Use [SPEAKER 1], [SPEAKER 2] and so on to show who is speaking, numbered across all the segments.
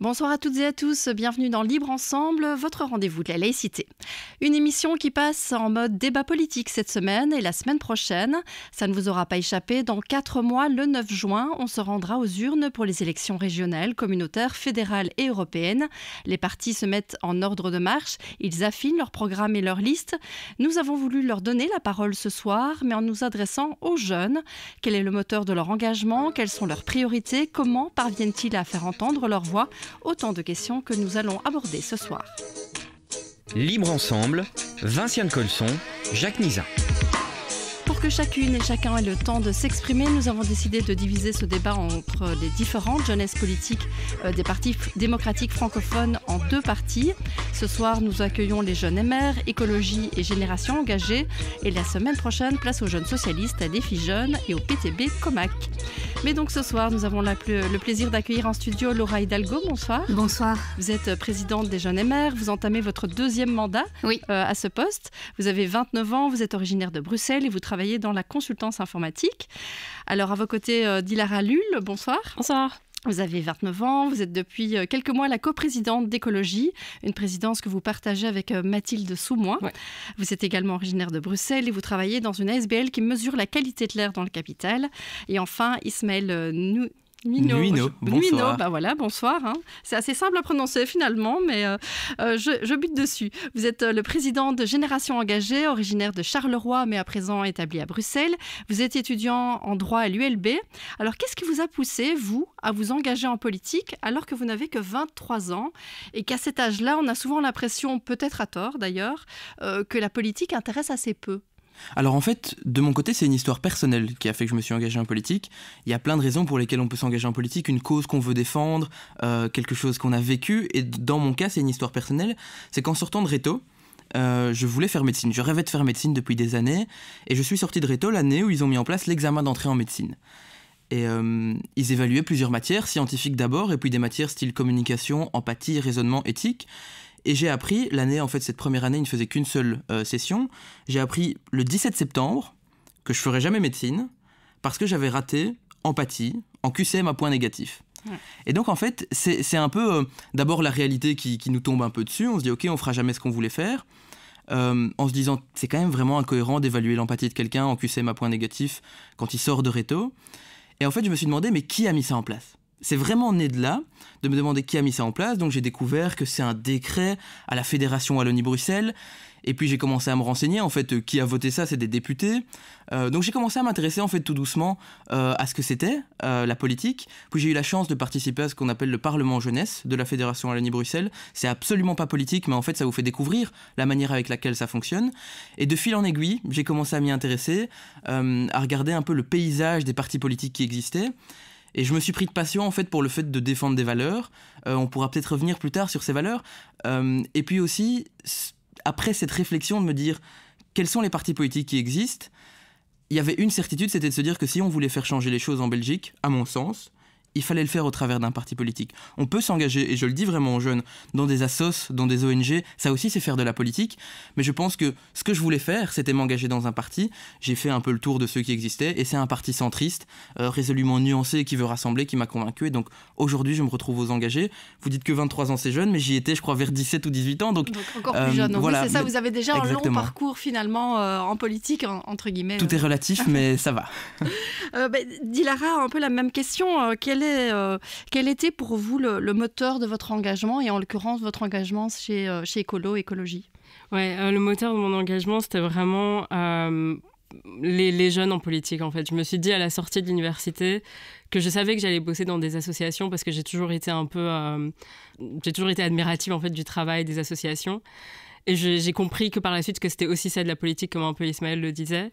[SPEAKER 1] Bonsoir à toutes et à tous, bienvenue dans Libre Ensemble, votre rendez-vous de la laïcité. Une émission qui passe en mode débat politique cette semaine et la semaine prochaine. Ça ne vous aura pas échappé, dans quatre mois, le 9 juin, on se rendra aux urnes pour les élections régionales, communautaires, fédérales et européennes. Les partis se mettent en ordre de marche, ils affinent leurs programme et leurs listes. Nous avons voulu leur donner la parole ce soir, mais en nous adressant aux jeunes. Quel est le moteur de leur engagement Quelles sont leurs priorités Comment parviennent-ils à faire entendre leur voix Autant de questions que nous allons aborder ce soir.
[SPEAKER 2] Libre ensemble, Vinciane Colson, Jacques Nizin
[SPEAKER 1] que chacune et chacun ait le temps de s'exprimer, nous avons décidé de diviser ce débat entre les différentes jeunesses politiques euh, des partis démocratiques francophones en deux parties. Ce soir, nous accueillons les jeunes MR, écologie et génération engagée. Et la semaine prochaine, place aux jeunes socialistes, à Défi Jeunes et au PTB Comac. Mais donc ce soir, nous avons le plaisir d'accueillir en studio Laura Hidalgo. Bonsoir. Bonsoir. Vous êtes euh, présidente des Jeunes MR. Vous entamez votre deuxième mandat oui. Euh, à ce poste. Vous avez 29 ans. Vous êtes originaire de Bruxelles et vous travaillez dans la consultance informatique. Alors à vos côtés, euh, Dilara Lul, bonsoir. Bonsoir. Vous avez 29 ans, vous êtes depuis euh, quelques mois la coprésidente d'Écologie, une présidence que vous partagez avec euh, Mathilde Soumoin. Vous êtes également originaire de Bruxelles et vous travaillez dans une ASBL qui mesure la qualité de l'air dans le capital. Et enfin, Ismaël Mino. bonsoir. bah voilà, bonsoir. Hein. C'est assez simple à prononcer finalement, mais euh, euh, je, bute dessus. Vous êtes euh, le président de Génération Engagée, originaire de Charleroi, mais à présent établi à Bruxelles. Vous êtes étudiant en droit à l'ULB. Alors, qu'est-ce qui vous a poussé, vous, à vous engager en politique alors que vous n'avez que 23 ans et qu'à cet âge-là, on a souvent l'impression, peut-être à tort d'ailleurs, que la politique intéresse assez peu
[SPEAKER 2] alors en fait, de mon côté, c'est une histoire personnelle qui a fait que je me suis engagé en politique. Il y a plein de raisons pour lesquelles on peut s'engager en politique, une cause qu'on veut défendre, euh, quelque chose qu'on a vécu. Et dans mon cas, c'est une histoire personnelle. C'est qu'en sortant de Réto, euh, je voulais faire médecine. Je rêvais de faire médecine depuis des années. Et je suis sorti de Réto l'année où ils ont mis en place l'examen d'entrée en médecine. Et euh, ils évaluaient plusieurs matières, scientifiques d'abord, et puis des matières style communication, empathie, raisonnement, éthique. Et j'ai appris, l'année, en fait, cette première année, il ne faisait qu'une seule euh, session. J'ai appris le 17 septembre que je ferais jamais médecine parce que j'avais raté empathie en QCM à point négatif. Et donc en fait, c'est un peu euh, d'abord la réalité qui, nous tombe un peu dessus. On se dit ok, on fera jamais ce qu'on voulait faire. Euh, en se disant c'est quand même vraiment incohérent d'évaluer l'empathie de quelqu'un en QCM à point négatif quand il sort de réto. Et en fait, je me suis demandé mais qui a mis ça en place c'est vraiment né de là, de me demander qui a mis ça en place. Donc j'ai découvert que c'est un décret à la Fédération Wallonie-Bruxelles. Et puis j'ai commencé à me renseigner, en fait, qui a voté ça, c'est des députés. Euh, donc j'ai commencé à m'intéresser, en fait, tout doucement euh, à ce que c'était, euh, la politique. Puis j'ai eu la chance de participer à ce qu'on appelle le Parlement jeunesse de la Fédération Wallonie-Bruxelles. C'est absolument pas politique, mais en fait, ça vous fait découvrir la manière avec laquelle ça fonctionne. Et de fil en aiguille, j'ai commencé à m'y intéresser, à regarder un peu le paysage des partis politiques qui existaient. Et je me suis pris de passion en fait pour le fait de défendre des valeurs. Euh, on pourra peut-être revenir plus tard sur ces valeurs. Euh, et puis aussi, après cette réflexion de me dire quels sont les partis politiques qui existent, il y avait une certitude, c'était de se dire que si on voulait faire changer les choses en Belgique, à mon sens, il fallait le faire au travers d'un parti politique. On peut s'engager, et je le dis vraiment aux jeunes, dans des assos, dans des ONG, ça aussi c'est faire de la politique, mais je pense que ce que je voulais faire, c'était m'engager dans un parti, j'ai fait un peu le tour de ceux qui existaient, et c'est un parti centriste, euh, résolument nuancé, qui veut rassembler, qui m'a convaincu, et donc aujourd'hui je me retrouve aux engagés. Vous dites que 23 ans c'est jeune, mais j'y étais je crois vers 17 ou 18 ans, donc... encore plus euh, jeune, voilà, c'est ça, vous avez déjà un long parcours
[SPEAKER 1] finalement euh, en politique, entre guillemets. Tout est relatif, mais
[SPEAKER 2] ça va.
[SPEAKER 1] Ben, Dilara, un peu la même question, quelle euh, quel était pour vous le, moteur de votre engagement et en l'occurrence votre engagement chez, euh, chez Ecolo Écologie
[SPEAKER 3] Ouais, euh, le moteur de mon engagement, c'était vraiment les, jeunes en politique, en fait. Je me suis dit à la sortie de l'université que je savais que j'allais bosser dans des associations parce que j'ai toujours été un peu. j'ai toujours été admirative, en fait, du travail des associations. Et j'ai compris que par la suite, que c'était aussi ça de la politique, comme un peu Ismaël le disait.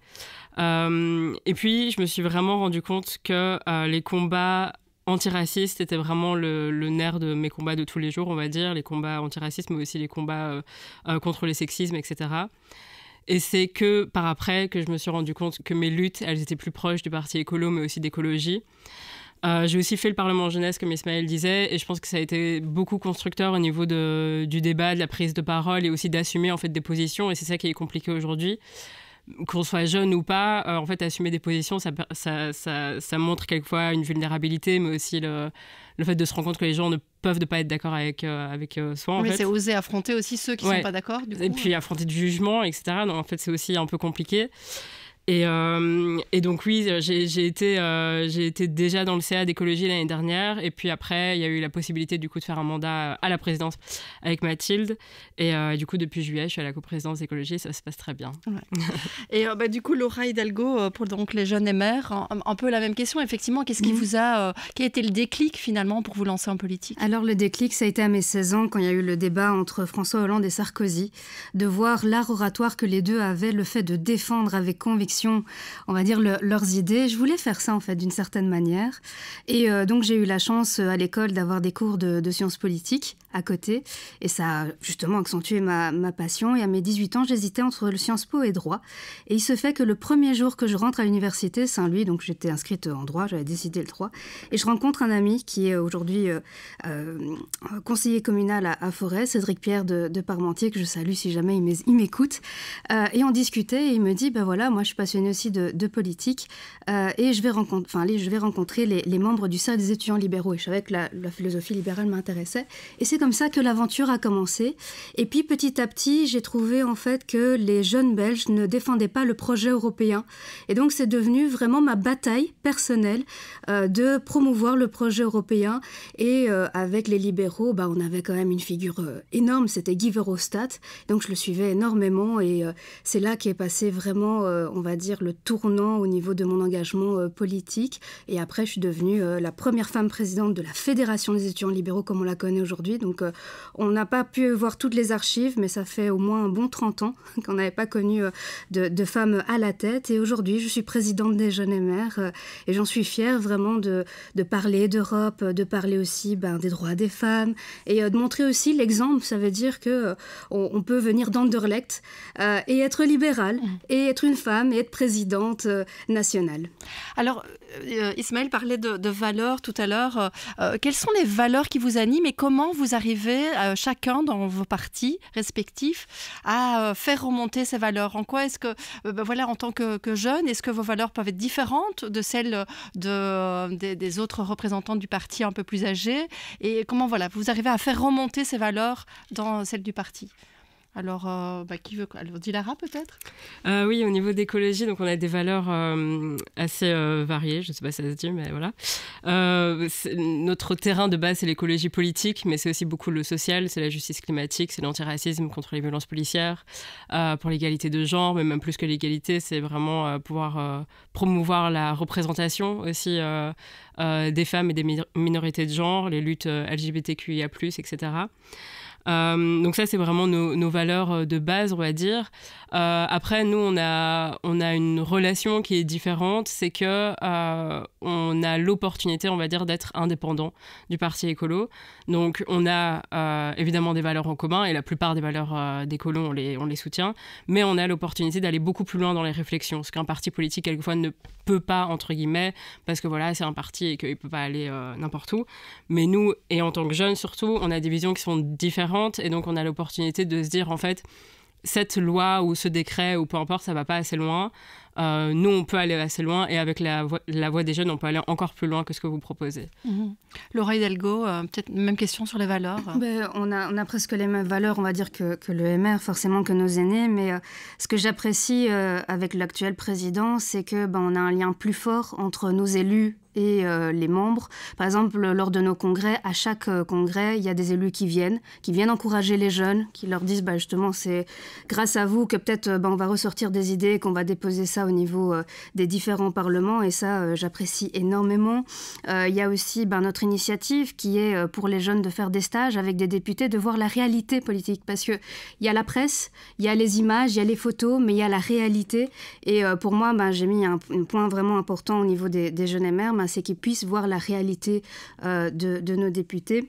[SPEAKER 3] et puis, je me suis vraiment rendu compte que les combats antiraciste était vraiment le, nerf de mes combats de tous les jours, on va dire, les combats antiracistes, mais aussi les combats euh, euh, contre le sexisme, etc. Et c'est que par après que je me suis rendu compte que mes luttes, elles étaient plus proches du parti écolo, mais aussi d'écologie. Euh, j'ai aussi fait le Parlement jeunesse, comme Ismaël disait, et je pense que ça a été beaucoup constructeur au niveau du débat, de la prise de parole et aussi d'assumer en fait des positions. Et c'est ça qui est compliqué aujourd'hui qu'on soit jeune ou pas, euh, en fait, assumer des positions, ça, montre quelquefois une vulnérabilité, mais aussi le, fait de se rendre compte que les gens ne peuvent ne pas être d'accord avec, euh, avec euh, soi. mais c'est oser
[SPEAKER 1] affronter aussi ceux qui ne sont pas d'accord. Et puis
[SPEAKER 3] affronter du jugement, etc. Donc en fait, c'est aussi un peu compliqué. Et, euh, et donc oui, j'ai été, euh, été déjà dans le CA d'écologie l'année dernière. Et puis après, il y a eu la possibilité du coup de faire un mandat à la présidence avec Mathilde. Et euh, du coup, depuis juillet, je suis à la coprésidence d'écologie. Ça se passe très bien.
[SPEAKER 1] et euh, bah, du coup, Laura Hidalgo, pour donc les jeunes MR,
[SPEAKER 4] un, peu la même question. Effectivement, qu'est-ce qui mm. vous a... quel a été le déclic finalement pour vous lancer en politique Alors le déclic, ça a été à mes 16 ans quand il y a eu le débat entre François Hollande et Sarkozy. De voir l'art oratoire que les deux avaient, le fait de défendre avec conviction on va dire, leurs idées. Je voulais faire ça, en fait, d'une certaine manière. Et euh, donc, j'ai eu la chance euh, à l'école d'avoir des cours de sciences politiques à côté. Et ça a justement accentué ma, ma passion. Et à mes 18 ans, j'hésitais entre le Sciences Po et droit. Et il se fait que le premier jour que je rentre à l'université Saint-Louis, donc j'étais inscrite en droit, j'avais décidé le droit, et je rencontre un ami qui est aujourd'hui euh, euh, conseiller communal à, Forêt, Cédric Pierre de, Parmentier, que je salue si jamais il m'écoute. Euh, et on discutait et il me dit, ben voilà, moi je suis passionnée aussi de, politique et je vais, rencontre, enfin, je vais rencontrer les, membres du cercle des étudiants libéraux. Et je savais que la, la philosophie libérale m'intéressait. Et c'est comme ça que l'aventure a commencé. Et puis petit à petit, j'ai trouvé en fait que les jeunes Belges ne défendaient pas le projet européen. Et donc c'est devenu vraiment ma bataille personnelle euh, de promouvoir le projet européen. Et euh, avec les libéraux, bah, on avait quand même une figure euh, énorme, c'était Guy Verhofstadt. Donc je le suivais énormément et c'est là qu'est passé vraiment, on va dire, le tournant au niveau de mon engagement politique. Et après, je suis devenue la première femme présidente de la Fédération des étudiants libéraux comme on la connaît aujourd'hui. Donc euh, on n'a pas pu voir toutes les archives, mais ça fait au moins un bon 30 ans qu'on n'avait pas connu euh, de, femmes à la tête. Et aujourd'hui, je suis présidente des Jeunes et Mères euh, et j'en suis fière vraiment de, parler d'Europe, de parler aussi ben, des droits des femmes et de montrer aussi l'exemple. Ça veut dire qu'on on, peut venir d'Anderlecht et être libérale mmh. et être une femme et être présidente nationale.
[SPEAKER 1] Alors, Ismaël parlait de, de valeurs tout à l'heure. quelles sont les valeurs qui vous animent et comment vous Arriver euh, chacun dans vos partis respectifs à euh, faire remonter ces valeurs En quoi est-ce que, euh, ben voilà, en tant que, jeune, est-ce que vos valeurs peuvent être différentes de celles des autres représentants du parti un peu plus âgés Et comment voilà, vous arrivez à faire remonter ces valeurs dans celles du parti alors, euh, bah, qui veut Alors, Dilara peut-être
[SPEAKER 3] euh, Oui, au niveau d'écologie, donc on a des valeurs euh, assez variées, je ne sais pas si ça se dit, mais voilà. notre terrain de base, c'est l'écologie politique, mais c'est aussi beaucoup le social, c'est la justice climatique, c'est l'antiracisme contre les violences policières, pour l'égalité de genre, mais même plus que l'égalité, c'est vraiment pouvoir promouvoir la représentation aussi des femmes et des minorités de genre, les luttes LGBTQIA, etc. Euh, donc ça, c'est vraiment nos, valeurs euh, de base, on va dire. Euh, après, nous, on a, on a une relation qui est différente, c'est que on a l'opportunité, on va dire, d'être indépendant du parti écolo. Donc on a évidemment des valeurs en commun et la plupart des valeurs des colons, on les, on les soutient, mais on a l'opportunité d'aller beaucoup plus loin dans les réflexions, ce qu'un parti politique quelquefois ne peut pas entre guillemets, parce que voilà, c'est un parti et qu'il peut pas aller n'importe où. Mais nous, et en tant que jeunes surtout, on a des visions qui sont différentes et donc, on a l'opportunité de se dire, en fait, cette loi ou ce décret ou peu importe, ça va pas assez loin. Euh, nous, on peut aller assez loin et avec la, voix, la voix des jeunes, on peut aller encore plus loin que ce que vous proposez.
[SPEAKER 4] Mhm. Laura Hidalgo, euh, peut-être même question sur les valeurs. Ben, on, a, presque les mêmes valeurs, on va dire, que, le MR, forcément, que nos aînés. Mais euh, ce que j'apprécie avec l'actuel président, c'est que ben, on a un lien plus fort entre nos élus et euh, les membres. Par exemple, lors de nos congrès, à chaque euh, congrès, il y a des élus qui viennent, qui viennent encourager les jeunes, qui leur disent bah, justement c'est grâce à vous que peut-être euh, bah, on va ressortir des idées, qu'on va déposer ça au niveau des différents parlements. Et ça, j'apprécie énormément. il y a aussi bah, notre initiative qui est pour les jeunes de faire des stages avec des députés, de voir la réalité politique. Parce qu'il y a la presse, il y a les images, il y a les photos, mais il y a la réalité. Et pour moi, j'ai mis un, point vraiment important au niveau des, des jeunes et mères c'est qu'ils puissent voir la réalité euh, de nos députés.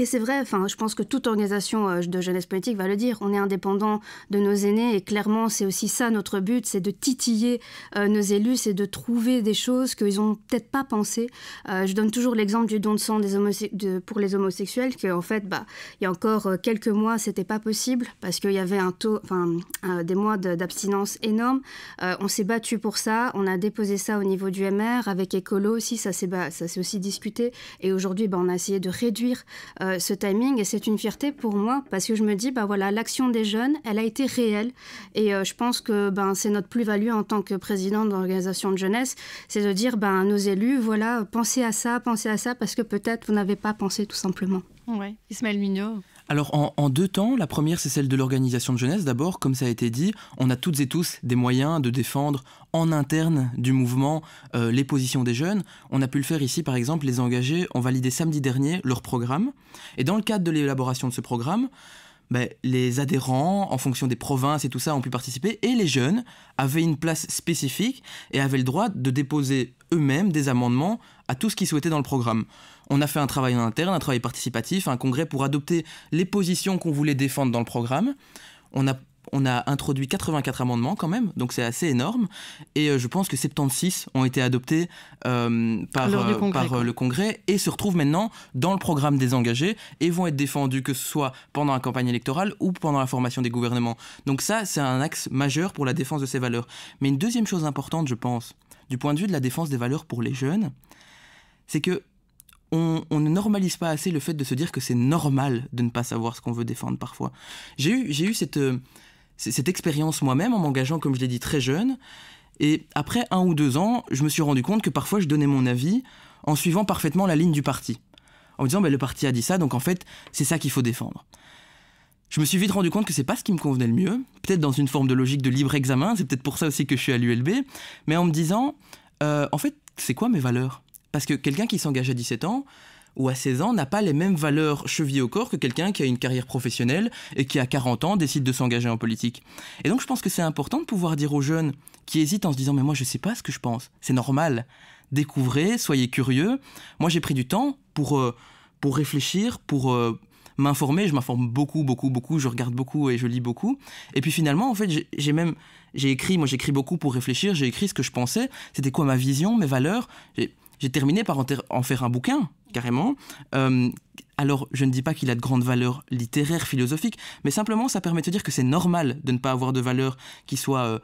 [SPEAKER 4] Et c'est vrai, enfin, je pense que toute organisation euh, de jeunesse politique va le dire, on est indépendant de nos aînés et clairement c'est aussi ça notre but, c'est de titiller euh, nos élus, c'est de trouver des choses qu'ils n'ont peut-être pas pensé. Euh, je donne toujours l'exemple du don de sang des pour les homosexuels, qu'en en fait, bah, il y a encore quelques mois, c'était pas possible parce qu'il y avait un taux, enfin, des mois d'abstinence énormes. énorme. on s'est battu pour ça, on a déposé ça au niveau du MR, avec Écolo aussi, ça s'est bah, aussi discuté et aujourd'hui, bah, on a essayé de réduire euh, ce timing et c'est une fierté pour moi parce que je me dis, bah voilà, l'action des jeunes, elle a été réelle et euh, je pense que ben, c'est notre plus-value en tant que président d'organisation de jeunesse, c'est de dire, ben, nos élus, voilà, pensez à ça, pensez à ça parce que peut-être vous n'avez pas pensé tout simplement. Oui, Ismaël Mignot.
[SPEAKER 2] Alors en, deux temps, la première c'est celle de l'organisation de jeunesse. D'abord, comme ça a été dit, on a toutes et tous des moyens de défendre en interne du mouvement euh, les positions des jeunes. On a pu le faire ici par exemple, les engagés ont validé samedi dernier leur programme. Et dans le cadre de l'élaboration de ce programme, ben, les adhérents, en fonction des provinces et tout ça, ont pu participer, et les jeunes avaient une place spécifique et avaient le droit de déposer eux-mêmes des amendements à tout ce qu'ils souhaitaient dans le programme on a fait un travail en interne, un travail participatif, un congrès pour adopter les positions qu'on voulait défendre dans le programme. On a on a introduit 84 amendements quand même, donc c'est assez énorme. Et euh, je pense que 76 ont été adoptés euh, par, euh, par le Congrès et se retrouvent maintenant dans le programme des engagés et vont être défendus que ce soit pendant la campagne électorale ou pendant la formation des gouvernements. Donc ça, c'est un axe majeur pour la défense de ces valeurs. Mais une deuxième chose importante, je pense, du point de vue de la défense des valeurs pour les jeunes, c'est que on, ne normalise pas assez le fait de se dire que c'est normal de ne pas savoir ce qu'on veut défendre parfois. J'ai eu, j'ai eu cette, euh, cette expérience moi-même en m'engageant, comme je l'ai dit, très jeune. Et après un ou deux ans, je me suis rendu compte que parfois je donnais mon avis en suivant parfaitement la ligne du parti. En me disant, ben, le parti a dit ça, donc en fait, c'est ça qu'il faut défendre. Je me suis vite rendu compte que c'est pas ce qui me convenait le mieux, peut-être dans une forme de logique de libre examen, c'est peut-être pour ça aussi que je suis à l'ULB, mais en me disant, euh, en fait, c'est quoi mes valeurs parce que quelqu'un qui s'engage à 17 ans ou à 16 ans n'a pas les mêmes valeurs chevillées au corps que quelqu'un qui a une carrière professionnelle et qui à 40 ans décide de s'engager en politique. Et donc je pense que c'est important de pouvoir dire aux jeunes qui hésitent en se disant mais moi je sais pas ce que je pense, c'est normal. Découvrez, soyez curieux. Moi j'ai pris du temps pour, euh, pour réfléchir, pour... Euh, m'informer, je m'informe beaucoup, beaucoup, beaucoup, je regarde beaucoup et je lis beaucoup. Et puis finalement, en fait, j'ai même, j'ai écrit, moi j'écris beaucoup pour réfléchir, j'ai écrit ce que je pensais, c'était quoi ma vision, mes valeurs j'ai terminé par en, faire un bouquin, carrément. Euh, alors, je ne dis pas qu'il a de grandes valeurs littéraires, philosophiques, mais simplement, ça permet de dire que c'est normal de ne pas avoir de valeurs qui soient euh,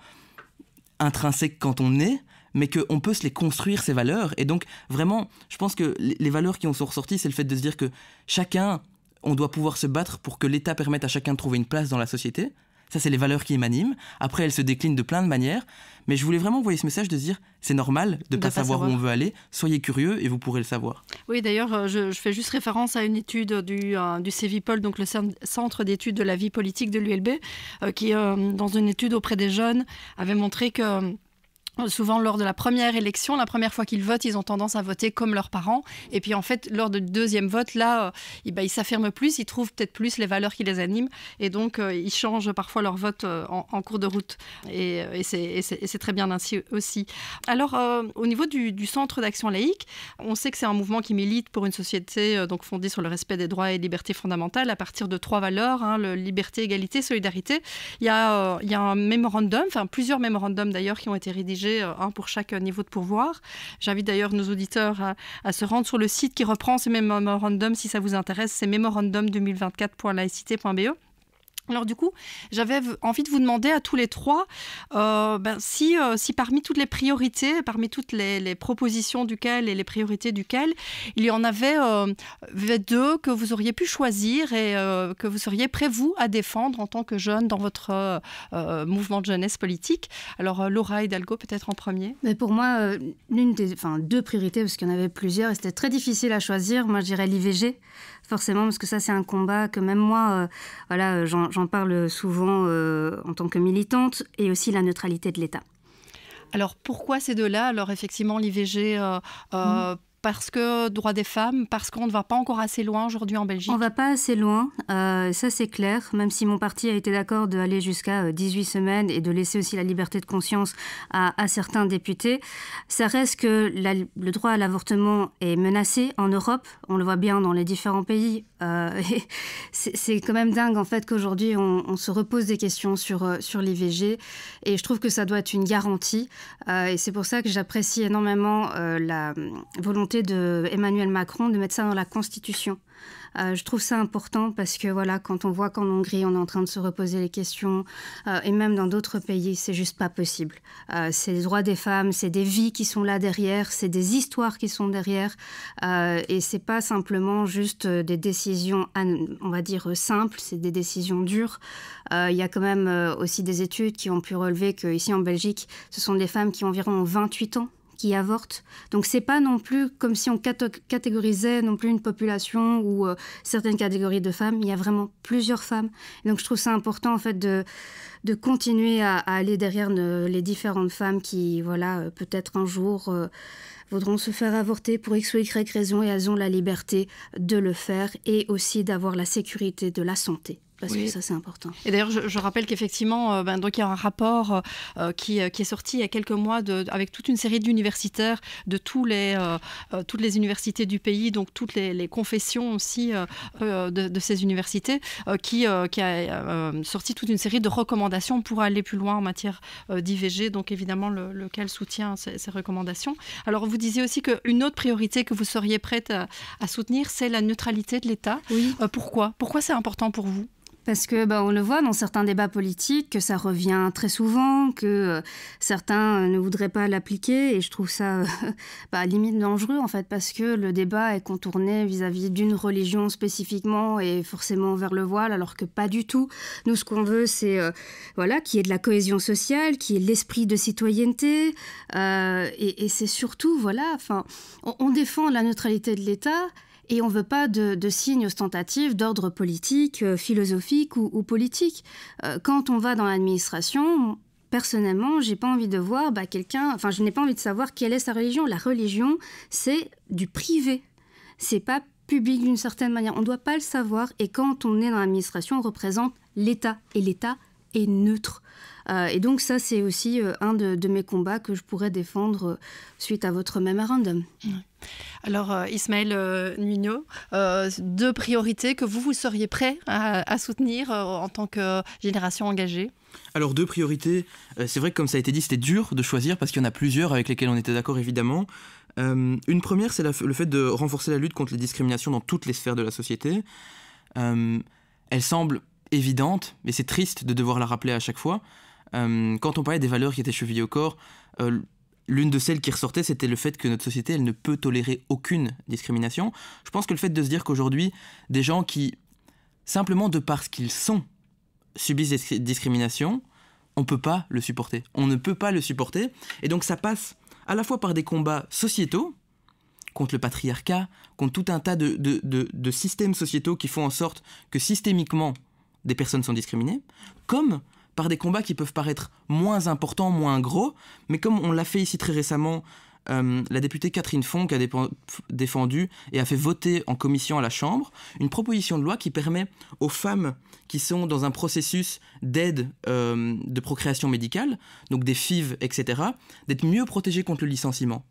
[SPEAKER 2] intrinsèques quand on est, mais qu'on peut se les construire, ces valeurs. Et donc, vraiment, je pense que les valeurs qui ont sont c'est le fait de se dire que chacun, on doit pouvoir se battre pour que l'État permette à chacun de trouver une place dans la société, ça, c'est les valeurs qui m'animent. Après, elles se déclinent de plein de manières. Mais je voulais vraiment envoyer ce message de dire c'est normal de ne pas, savoir, où on veut aller. Soyez curieux et vous pourrez le savoir.
[SPEAKER 1] Oui, d'ailleurs, euh, je, fais juste référence à une étude du, euh, du donc le Centre d'études de la vie politique de l'ULB, euh, qui, dans une étude auprès des jeunes, avait montré que souvent lors de la première élection, la première fois qu'ils votent, ils ont tendance à voter comme leurs parents. Et puis en fait, lors du de deuxième vote, là, euh, bah, ils s'affirment plus, ils trouvent peut-être plus les valeurs qui les animent. Et donc, euh, ils changent parfois leur vote euh, en, cours de route. Et, c'est très bien ainsi aussi. Alors, au niveau du, Centre d'action laïque, on sait que c'est un mouvement qui milite pour une société donc fondée sur le respect des droits et libertés fondamentales à partir de trois valeurs, hein, liberté, égalité, solidarité. Il y a, il y a un mémorandum, enfin plusieurs mémorandums d'ailleurs qui ont été rédigés euh, un pour chaque niveau de pouvoir J'invite d'ailleurs nos auditeurs à, se rendre sur le site qui reprend ces mémorandums si ça vous intéresse, c'est mémorandum2024.laïcité.be. Alors du coup, j'avais envie de vous demander à tous les trois euh, ben, euh, si, parmi toutes les priorités, parmi toutes les, propositions duquel et les priorités duquel, il y en avait euh, deux que vous auriez pu choisir et que vous seriez prêt, vous, à défendre en tant que jeune dans votre mouvement de jeunesse politique. Alors Laura Hidalgo, peut-être en premier.
[SPEAKER 4] Mais pour moi, l'une des, deux priorités, parce qu'il y en avait plusieurs, et c'était très difficile à choisir, moi je dirais l'IVG forcément, parce que ça, c'est un combat que même moi, euh, voilà, euh, j'en parle souvent euh, en tant que militante, et aussi la neutralité de l'État. Alors pourquoi ces deux-là Alors effectivement, l'IVG
[SPEAKER 1] mmh parce que euh, droit des femmes, parce qu'on ne va pas encore assez loin aujourd'hui en Belgique. On ne
[SPEAKER 4] va pas assez loin, euh, ça c'est clair, même si mon parti a été d'accord d'aller jusqu'à 18 euh, semaines et de laisser aussi la liberté de conscience à, certains députés. Ça reste que le droit à l'avortement est menacé en Europe, on le voit bien dans les différents pays. Euh, c'est quand même dingue en fait qu'aujourd'hui on, se repose des questions sur, sur l'IVG et je trouve que ça doit être une garantie et c'est pour ça que j'apprécie énormément la volonté de Emmanuel Macron de mettre ça dans la Constitution. Euh, je trouve ça important parce que voilà, quand on voit qu'en Hongrie, on est en train de se reposer les questions, euh, et même dans d'autres pays, c'est juste pas possible. Euh, c'est les droits des femmes, c'est des vies qui sont là derrière, c'est des histoires qui sont derrière, et c'est pas simplement juste des décisions, on va dire simples, c'est des décisions dures. Il y a quand même aussi des études qui ont pu relever qu'ici en Belgique, ce sont des femmes qui ont environ 28 ans qui avortent. Donc c'est pas non plus comme si on catégorisait non plus une population ou euh, certaines catégories de femmes. Il y a vraiment plusieurs femmes. donc je trouve ça important en fait de, continuer à, aller derrière les différentes femmes qui voilà euh, peut-être un jour euh, voudront se faire avorter pour x ou y raison et elles ont la liberté de le faire et aussi d'avoir la sécurité de la santé parce que ça c'est important.
[SPEAKER 1] Et d'ailleurs, je, rappelle qu'effectivement, euh, ben, donc il y a un rapport euh, euh, qui, est sorti il y a quelques mois de, avec toute une série d'universitaires de les, toutes les universités du pays, donc toutes les, confessions aussi de, ces universités, qui, qui a sorti toute une série de recommandations pour aller plus loin en matière d'IVG. Donc évidemment, le, lequel soutient ces, recommandations. Alors vous disiez aussi qu'une autre priorité que vous seriez prête à, soutenir, c'est la neutralité de l'État.
[SPEAKER 4] pourquoi Pourquoi c'est important pour vous parce que bah, on le voit dans certains débats politiques que ça revient très souvent, que euh, certains euh, ne voudraient pas l'appliquer et je trouve ça euh, bah, limite dangereux en fait parce que le débat est contourné vis-à-vis d'une religion spécifiquement et forcément vers le voile alors que pas du tout. Nous ce qu'on veut c'est voilà qui est de la cohésion sociale, qui est l'esprit de citoyenneté et, c'est surtout voilà enfin on défend la neutralité de l'État. Et on ne veut pas de, signes ostentatifs d'ordre politique, euh, philosophique ou, politique. Euh, quand on va dans l'administration, personnellement, j'ai pas envie de voir bah, quelqu'un. Enfin, je n'ai pas envie de savoir quelle est sa religion. La religion, c'est du privé. C'est pas public d'une certaine manière. On ne doit pas le savoir. Et quand on est dans l'administration, on représente l'État. Et l'État est neutre. Euh, et donc ça, c'est aussi un de, mes combats que je pourrais défendre suite à votre mémorandum. Alors, euh, Ismaël euh, euh, deux priorités que
[SPEAKER 1] vous, vous seriez prêt à, soutenir euh, en tant que génération engagée
[SPEAKER 2] alors deux priorités, c'est vrai que comme ça a été dit, c'était dur de choisir parce qu'il y en a plusieurs avec lesquelles on était d'accord évidemment. une première, c'est le fait de renforcer la lutte contre les discriminations dans toutes les sphères de la société. elle semble évidente, mais c'est triste de devoir la rappeler à chaque fois. quand on parlait des valeurs qui étaient chevillées au corps, l'une de celles qui ressortait, c'était le fait que notre société, elle ne peut tolérer aucune discrimination. Je pense que le fait de se dire qu'aujourd'hui, des gens qui, simplement de parce qu'ils sont, subissent des discriminations, on ne peut pas le supporter. On ne peut pas le supporter. Et donc ça passe à la fois par des combats sociétaux, contre le patriarcat, contre tout un tas de, de systèmes sociétaux qui font en sorte que systémiquement, des personnes sont discriminées, comme par des combats qui peuvent paraître moins importants, moins gros, mais comme on l'a fait ici très récemment, euh, la députée Catherine Fonck a défendu et a fait voter en commission à la Chambre une proposition de loi qui permet aux femmes qui sont dans un processus d'aide euh, de procréation médicale, donc des FIV, etc., d'être mieux protégées contre le licenciement.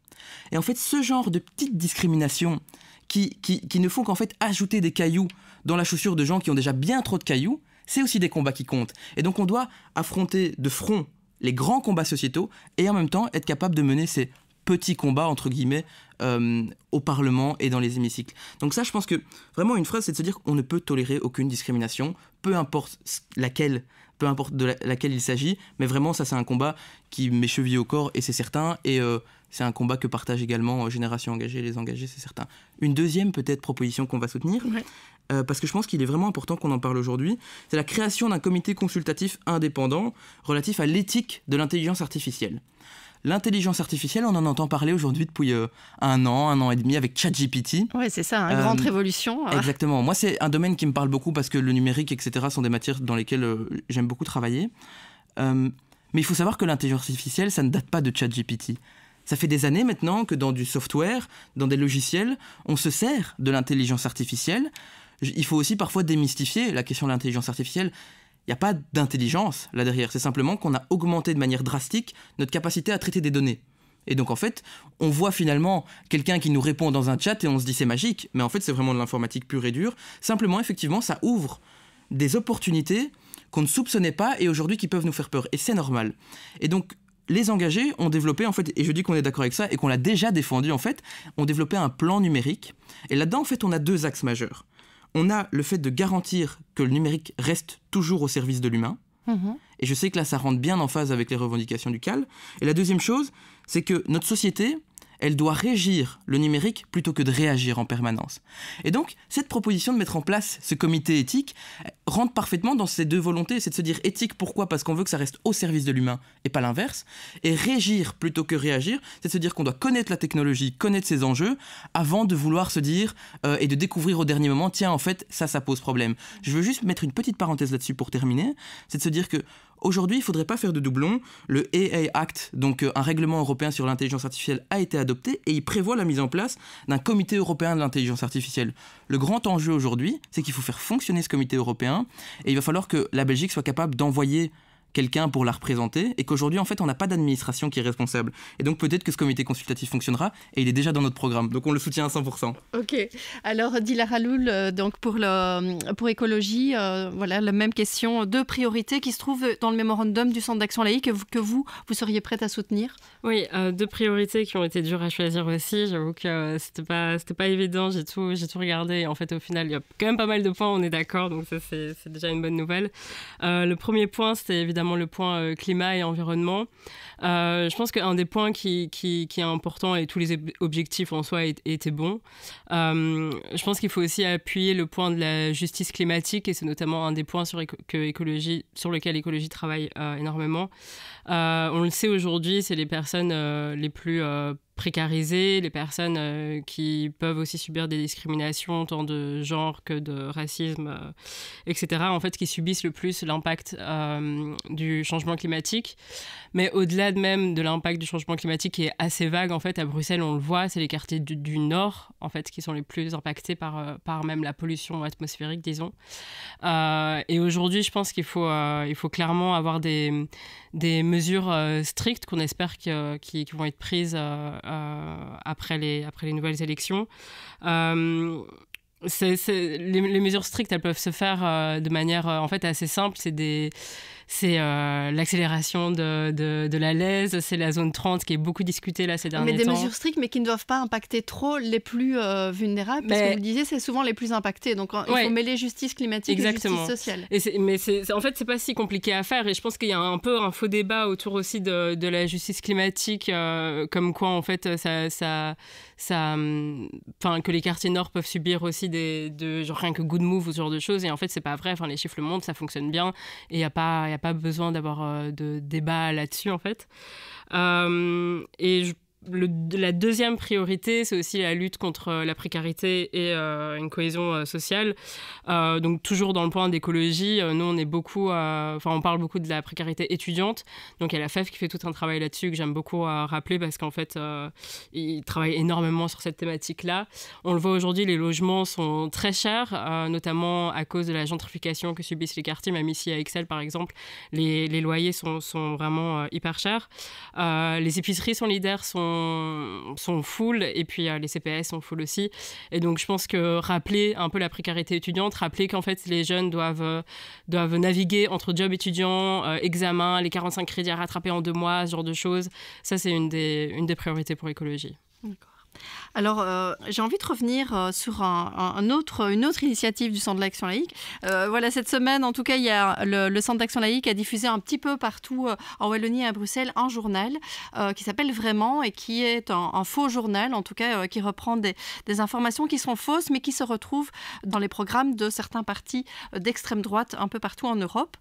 [SPEAKER 2] Et en fait, ce genre de petites discriminations qui, qui ne font qu'en fait ajouter des cailloux dans la chaussure de gens qui ont déjà bien trop de cailloux, c'est aussi des combats qui comptent. Et donc on doit affronter de front les grands combats sociétaux et en même temps être capable de mener ces petits combats, entre guillemets, euh, au Parlement et dans les hémicycles. Donc ça, je pense que vraiment une phrase, c'est de se dire qu'on ne peut tolérer aucune discrimination, peu importe laquelle, peu importe de laquelle il s'agit, mais vraiment ça c'est un combat qui met cheville au corps et c'est certain, et euh, c'est un combat que partagent également euh, Génération Engagée et les engagés, c'est certain. Une deuxième peut-être proposition qu'on va soutenir, euh, parce que je pense qu'il est vraiment important qu'on en parle aujourd'hui, c'est la création d'un comité consultatif indépendant relatif à l'éthique de l'intelligence artificielle. L'intelligence artificielle, on en entend parler aujourd'hui depuis euh, un an, un an et demi avec ChatGPT. Oui, c'est ça, hein, une grande euh,
[SPEAKER 1] révolution. Hein.
[SPEAKER 2] Exactement. Moi, c'est un domaine qui me parle beaucoup parce que le numérique, etc., sont des matières dans lesquelles j'aime beaucoup travailler. mais il faut savoir que l'intelligence artificielle, ça ne date pas de ChatGPT. Ça fait des années maintenant que dans du software, dans des logiciels, on se sert de l'intelligence artificielle il faut aussi parfois démystifier la question de l'intelligence artificielle. Il n'y a pas d'intelligence là derrière, c'est simplement qu'on a augmenté de manière drastique notre capacité à traiter des données. Et donc en fait, on voit finalement quelqu'un qui nous répond dans un chat et on se dit c'est magique, mais en fait c'est vraiment de l'informatique pure et dure. Simplement, effectivement, ça ouvre des opportunités qu'on ne soupçonnait pas et aujourd'hui qui peuvent nous faire peur. Et c'est normal. Et donc les engagés ont développé en fait, et je dis qu'on est d'accord avec ça et qu'on l'a déjà défendu en fait, ont développé un plan numérique. Et là-dedans en fait, on a deux axes majeurs on a le fait de garantir que le numérique reste toujours au service de l'humain. Mhm. Et je sais que là, ça rentre bien en phase avec les revendications du CAL. Et la deuxième chose, c'est que notre société, elle doit régir le numérique plutôt que de réagir en permanence. Et donc, cette proposition de mettre en place ce comité éthique euh, rentre parfaitement dans ces deux volontés, c'est de se dire éthique pourquoi Parce qu'on veut que ça reste au service de l'humain et pas l'inverse, et régir plutôt que réagir, c'est de se dire qu'on doit connaître la technologie, connaître ses enjeux, avant de vouloir se dire euh, et de découvrir au dernier moment, tiens, en fait, ça, ça pose problème. Je veux juste mettre une petite parenthèse là-dessus pour terminer, c'est de se dire que Aujourd'hui, il ne faudrait pas faire de doublons. Le AI Act, donc euh, un règlement européen sur l'intelligence artificielle, a été adopté et il prévoit la mise en place d'un comité européen de l'intelligence artificielle. Le grand enjeu aujourd'hui, c'est qu'il faut faire fonctionner ce comité européen et il va falloir que la Belgique soit capable d'envoyer quelqu'un pour la représenter et qu'aujourd'hui en fait on n'a pas d'administration qui est responsable. Et donc peut-être que ce comité consultatif fonctionnera et il est déjà dans notre programme. Donc on le soutient à 100%.
[SPEAKER 1] Ok. Alors Dilara Loul euh, donc pour, le, pour écologie, euh, voilà la même question, deux priorités qui se trouvent dans le mémorandum du Centre d'action laïque que vous, que vous, vous seriez prête à soutenir
[SPEAKER 3] Oui, euh, deux priorités qui ont été dures à choisir aussi. J'avoue que c'était pas, c'était pas évident, j'ai tout, j'ai tout regardé. En fait au final il y a quand même pas mal de points, on est d'accord, donc ça c'est, déjà une bonne nouvelle. le premier point c'était évidemment évidemment le point euh, climat et environnement. Euh, je pense qu'un des points qui, est important, et tous les objectifs en soi étaient bons, euh, je pense qu'il faut aussi appuyer le point de la justice climatique, et c'est notamment un des points sur, écologie, sur lequel l'écologie travaille énormément. on le sait aujourd'hui, c'est les personnes les plus précarisées, les personnes euh, qui peuvent aussi subir des discriminations, tant de genre que de racisme, euh, etc., en fait, qui subissent le plus l'impact euh, du changement climatique. Mais au-delà de même de l'impact du changement climatique, qui est assez vague, en fait, à Bruxelles, on le voit, c'est les quartiers du, du, nord, en fait, qui sont les plus impactés par, par même la pollution atmosphérique, disons. et aujourd'hui, je pense qu'il faut, il faut clairement avoir des des mesures euh, strictes qu'on espère que, euh, qui, vont être prises euh, après, les, après les nouvelles élections. les, les, mesures strictes, elles peuvent se faire de manière en fait assez simple. C'est des c'est euh, l'accélération de, de, la lèse, c'est la zone 30 qui est beaucoup discutée là ces derniers temps. Mais des mesures
[SPEAKER 1] strictes, mais qui ne doivent pas impacter trop les plus euh, vulnérables, parce que vous le disiez, c'est souvent les plus impactés. Donc il faut mêler justice
[SPEAKER 3] climatique et justice sociale. mais en fait, c'est pas si compliqué à faire. Et je pense qu'il y a un peu un faux débat autour aussi de, la justice climatique, euh, comme quoi en fait ça, ça, hum, enfin que les quartiers nord peuvent subir aussi des, de, genre rien que Good Move ou ce genre de choses. Et en fait, c'est pas vrai. Enfin, les chiffres le montrent, ça fonctionne bien. Et il n'y a pas pas besoin d'avoir euh, de débat là-dessus, en fait. Euh, et je la deuxième priorité, c'est aussi la lutte contre euh, la précarité et euh, une cohésion euh, sociale. donc toujours dans le point d'écologie, nous on est beaucoup, enfin on parle beaucoup de la précarité étudiante. Donc il y a la FEF qui fait tout un travail là-dessus que j'aime beaucoup rappeler parce qu'en fait ils travaillent énormément sur cette thématique-là. On le voit aujourd'hui, les logements sont très chers, notamment à cause de la gentrification que subissent les quartiers. Même ici à Excel par exemple, les, loyers sont, vraiment hyper chers. les épiceries sont leaders, sont sont, full et puis euh, les CPS sont full aussi. Et donc je pense que rappeler un peu la précarité étudiante, rappeler qu'en fait les jeunes doivent, euh, doivent naviguer entre job étudiant, euh, examen, les 45 crédits à rattraper en deux mois, ce genre de choses, ça c'est une des, une des priorités pour l'écologie. D'accord.
[SPEAKER 1] Alors, euh, j'ai envie de revenir euh, sur un, autre, une autre initiative du Centre d'Action Laïque. Euh, voilà, cette semaine, en tout cas, il y a le, Centre d'Action Laïque a diffusé un petit peu partout en Wallonie et à Bruxelles un journal qui s'appelle Vraiment et qui est un, faux journal, en tout cas, qui reprend des, des, informations qui sont fausses mais qui se retrouvent dans les programmes de certains partis d'extrême droite un peu partout en Europe.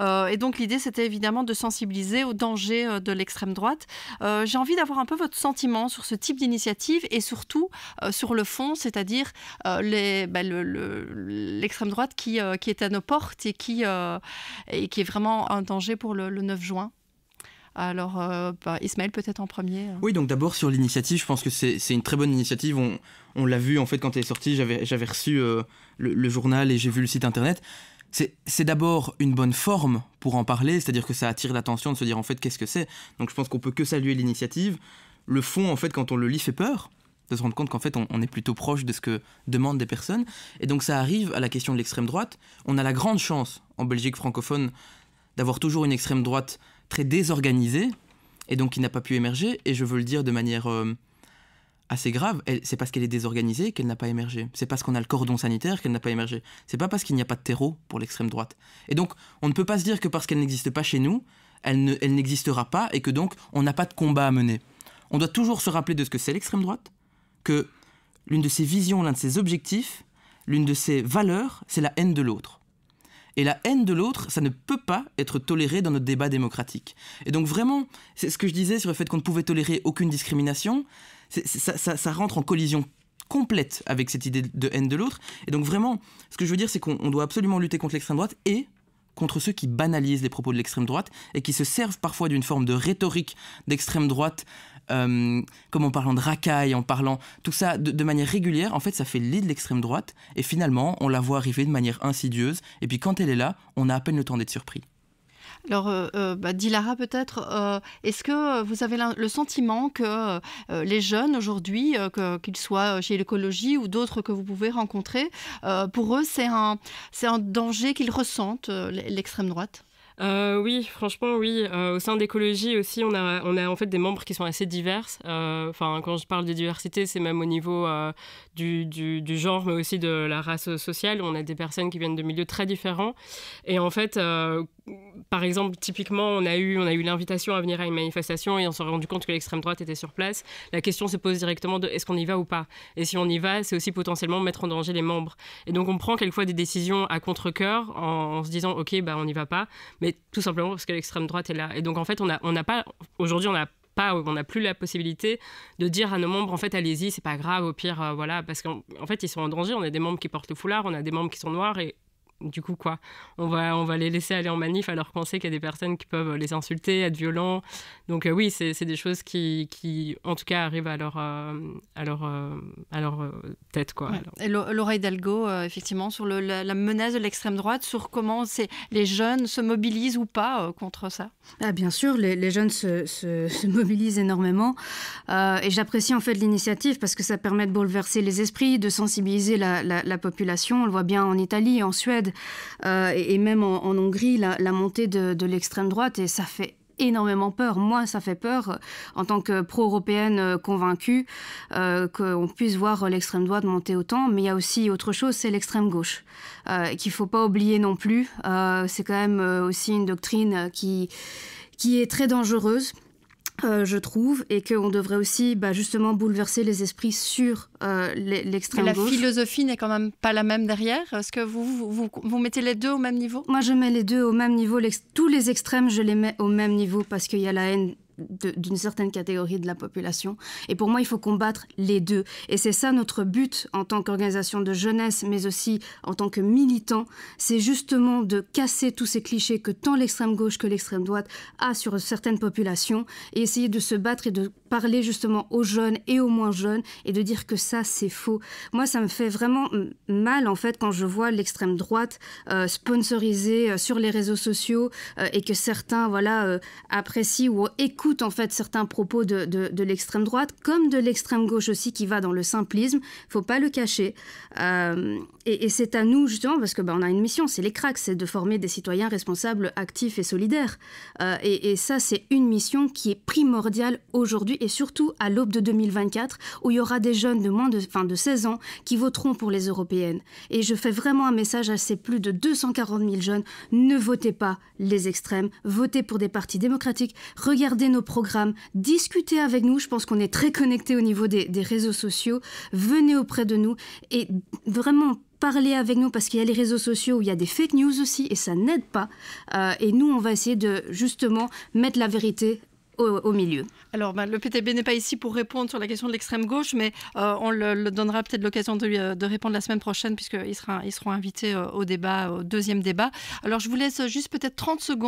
[SPEAKER 1] et donc, l'idée, c'était évidemment de sensibiliser aux dangers de l'extrême droite. j'ai envie d'avoir un peu votre sentiment sur ce type d'initiative et surtout euh, sur le fond, c'est-à-dire euh, bah, l'extrême droite euh, qui, est à nos portes et qui, et qui est vraiment un danger pour le, 9 juin. Alors, bah, Ismaël peut-être en premier.
[SPEAKER 2] Oui, donc d'abord sur l'initiative, je pense que c'est une très bonne initiative. On, l'a vu en fait quand elle est sortie, j'avais reçu le, le, journal et j'ai vu le site internet. C'est d'abord une bonne forme pour en parler, c'est-à-dire que ça attire l'attention de se dire en fait qu'est-ce que c'est. Donc je pense qu'on peut que saluer l'initiative le fond, en fait, quand on le lit, fait peur de se rendre compte qu'en fait on, est plutôt proche de ce que demandent des personnes. Et donc ça arrive à la question de l'extrême droite. On a la grande chance en Belgique francophone d'avoir toujours une extrême droite très désorganisée et donc qui n'a pas pu émerger. Et je veux le dire de manière euh, assez grave, c'est parce qu'elle est désorganisée qu'elle n'a pas émergé. C'est parce qu'on a le cordon sanitaire qu'elle n'a pas émergé. C'est pas parce qu'il n'y a pas de terreau pour l'extrême droite. Et donc on ne peut pas se dire que parce qu'elle n'existe pas chez nous, elle n'existera pas et que donc on n'a pas de combat à mener on doit toujours se rappeler de ce que c'est l'extrême droite, que l'une de ses visions, l'un de ses objectifs, l'une de ses valeurs, c'est la haine de l'autre. Et la haine de l'autre, ça ne peut pas être toléré dans notre débat démocratique. Et donc vraiment, c'est ce que je disais sur le fait qu'on ne pouvait tolérer aucune discrimination, ça, ça rentre en collision complète avec cette idée de haine de l'autre. Et donc vraiment, ce que je veux dire, c'est qu'on doit absolument lutter contre l'extrême droite et contre ceux qui banalisent les propos de l'extrême droite et qui se servent parfois d'une forme de rhétorique d'extrême droite euh, comme en parlant de racaille, en parlant tout ça de, manière régulière, en fait, ça fait l'idée de l'extrême droite. Et finalement, on la voit arriver de manière insidieuse. Et puis quand elle est là, on a à peine le temps d'être surpris.
[SPEAKER 1] Alors, euh, euh, bah, Dilara, peut-être, est-ce que vous avez le sentiment que les jeunes aujourd'hui, qu'ils soient chez l'écologie ou d'autres que vous pouvez rencontrer, pour eux, c'est un danger qu'ils ressentent, l'extrême droite
[SPEAKER 3] euh, oui, franchement, oui. Euh, au sein d'écologie aussi, on a, on a en fait des membres qui sont assez divers. Euh, enfin, quand je parle de diversité, c'est même au niveau du, du, genre, mais aussi de la race sociale. On a des personnes qui viennent de milieux très différents. Et en fait, par exemple, typiquement, on a eu, l'invitation à venir à une manifestation et on s'est rendu compte que l'extrême droite était sur place. La question se pose directement de est-ce qu'on y va ou pas Et si on y va, c'est aussi potentiellement mettre en danger les membres. Et donc, on prend quelquefois des décisions à contre-coeur en, se disant, OK, bah, on n'y va pas, mais tout simplement parce que l'extrême droite est là. Et donc, en fait, on pas, aujourd'hui, on n'a plus la possibilité de dire à nos membres en fait allez-y c'est pas grave au pire euh, voilà parce qu'en fait ils sont en danger on a des membres qui portent le foulard on a des membres qui sont noirs et du coup, quoi, on va, on va les laisser aller en manif alors qu'on sait qu'il y a des personnes qui peuvent les insulter, être violents. Donc euh, oui, c'est des choses qui, en tout cas, arrivent à leur, euh, à euh, tête, quoi.
[SPEAKER 1] L'oreille d'Algo effectivement, sur la, menace de l'extrême droite, sur comment les jeunes se mobilisent ou pas contre ça.
[SPEAKER 4] Ah, bien sûr, les, jeunes se, mobilisent énormément. et j'apprécie en fait l'initiative parce que ça permet de bouleverser les esprits, de sensibiliser la, la population. On le voit bien en Italie, en Suède euh, et, même en, Hongrie, la, montée de, l'extrême droite, et ça fait énormément peur. Moi, ça fait peur, euh, en tant que pro-européenne euh, convaincue, qu'on puisse voir l'extrême droite monter autant. Mais il y a aussi autre chose, c'est l'extrême gauche, qu'il ne faut pas oublier non plus. c'est quand même aussi une doctrine qui, qui est très dangereuse. Euh, je trouve, et qu'on devrait aussi bah, justement bouleverser les esprits sur euh, l'extrême gauche. La
[SPEAKER 1] philosophie n'est quand même pas la même derrière. Est-ce que vous
[SPEAKER 4] vous, mettez les deux au même niveau Moi, je mets les deux au même niveau. Tous les extrêmes, je les mets au même niveau parce qu'il y a la haine d'une certaine catégorie de la population. Et pour moi, il faut combattre les deux. Et c'est ça notre but en tant qu'organisation de jeunesse, mais aussi en tant que militant, c'est justement de casser tous ces clichés que tant l'extrême gauche que l'extrême droite a sur certaines populations et essayer de se battre et de parler justement aux jeunes et aux moins jeunes et de dire que ça c'est faux. Moi ça me fait vraiment mal en fait quand je vois l'extrême droite euh, sponsorisée euh, sur les réseaux sociaux euh, et que certains voilà apprécient ou écoutent en fait certains propos de, de, l'extrême droite comme de l'extrême gauche aussi qui va dans le simplisme, faut pas le cacher. et, c'est à nous justement parce que bah, on a une mission, c'est les cracks, c'est de former des citoyens responsables, actifs et solidaires. et, et ça c'est une mission qui est primordiale aujourd'hui et surtout à l'aube de 2024, où il y aura des jeunes de moins de, enfin, de 16 ans qui voteront pour les européennes. Et je fais vraiment un message à ces plus de 240 000 jeunes ne votez pas les extrêmes, votez pour des partis démocratiques, regardez nos programmes, discutez avec nous. Je pense qu'on est très connectés au niveau des, réseaux sociaux. Venez auprès de nous et vraiment parlez avec nous parce qu'il y a les réseaux sociaux où il y a des fake news aussi et ça n'aide pas. Euh, et nous, on va essayer de justement mettre la vérité au, milieu.
[SPEAKER 1] Alors, bah, le PTB n'est pas ici pour répondre sur la question de l'extrême gauche, mais euh, on le, donnera peut-être l'occasion euh, de, répondre la semaine prochaine, puisqu'ils sera, ils seront invités euh, au débat, au deuxième débat. Alors, je vous laisse juste peut-être 30 secondes,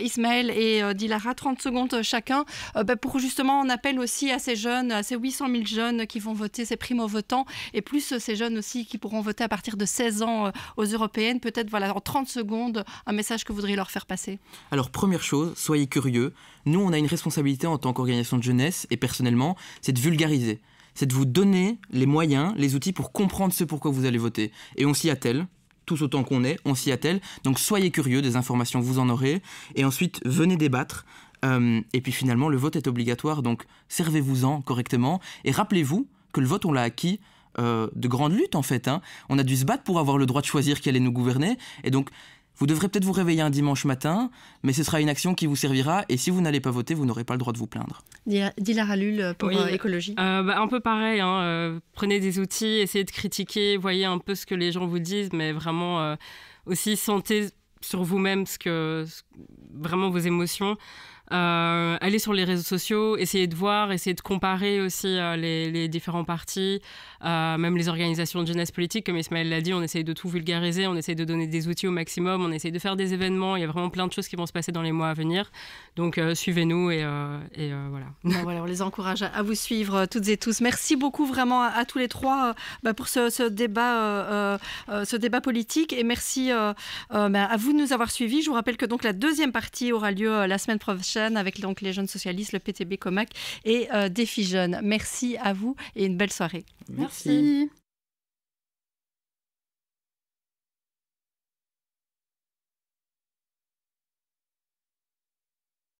[SPEAKER 1] Ismaël et Dilara, 30 secondes chacun, bah, pour justement, on appelle aussi à ces jeunes, à ces 800 000 jeunes qui vont voter, ces primo-votants, et plus ces jeunes aussi qui pourront voter à partir de 16 ans aux européennes. Peut-être, voilà, en 30 secondes, un message que vous voudriez leur faire passer.
[SPEAKER 2] Alors, première chose, soyez curieux. Nous, on a une responsabilité en tant qu'organisation de jeunesse et personnellement, c'est de vulgariser. C'est de vous donner les moyens, les outils pour comprendre ce pourquoi vous allez voter. Et on s'y attelle, tous autant qu'on est, on s'y attelle. Donc soyez curieux, des informations, vous en aurez. Et ensuite, venez débattre. Euh, et puis finalement, le vote est obligatoire, donc servez-vous-en correctement. Et rappelez-vous que le vote, on l'a acquis euh, de grandes luttes en fait. Hein. On a dû se battre pour avoir le droit de choisir qui allait nous gouverner. Et donc, vous devrez peut-être vous réveiller un dimanche matin, mais ce sera une action qui vous servira et si vous n'allez pas voter, vous n'aurez pas le droit de vous plaindre.
[SPEAKER 3] Dilara Lul euh, pour euh, écologie. Euh, bah, un peu pareil, hein, prenez des outils, essayez de critiquer, voyez un peu ce que les gens vous disent, mais vraiment aussi sentez sur vous-même ce que, vraiment vos émotions. Euh, aller sur les réseaux sociaux, essayer de voir, essayer de comparer aussi euh, les, différents partis, euh, même les organisations de jeunesse politique. Comme Ismaël l'a dit, on essaye de tout vulgariser, on essaye de donner des outils au maximum, on essaye de faire des événements. Il y a vraiment plein de choses qui vont se passer dans les mois à venir. Donc suivez-nous et, voilà. On
[SPEAKER 1] les encourage à vous suivre toutes et tous. Merci beaucoup vraiment à, tous les trois bah, pour ce, débat, ce débat politique et merci bah, à vous de nous avoir suivis. Je vous rappelle que donc la deuxième partie aura lieu la semaine prochaine avec donc, les jeunes socialistes, le PTB Comac et Défis euh, Défi Jeunes. Merci à vous et une belle soirée. Merci.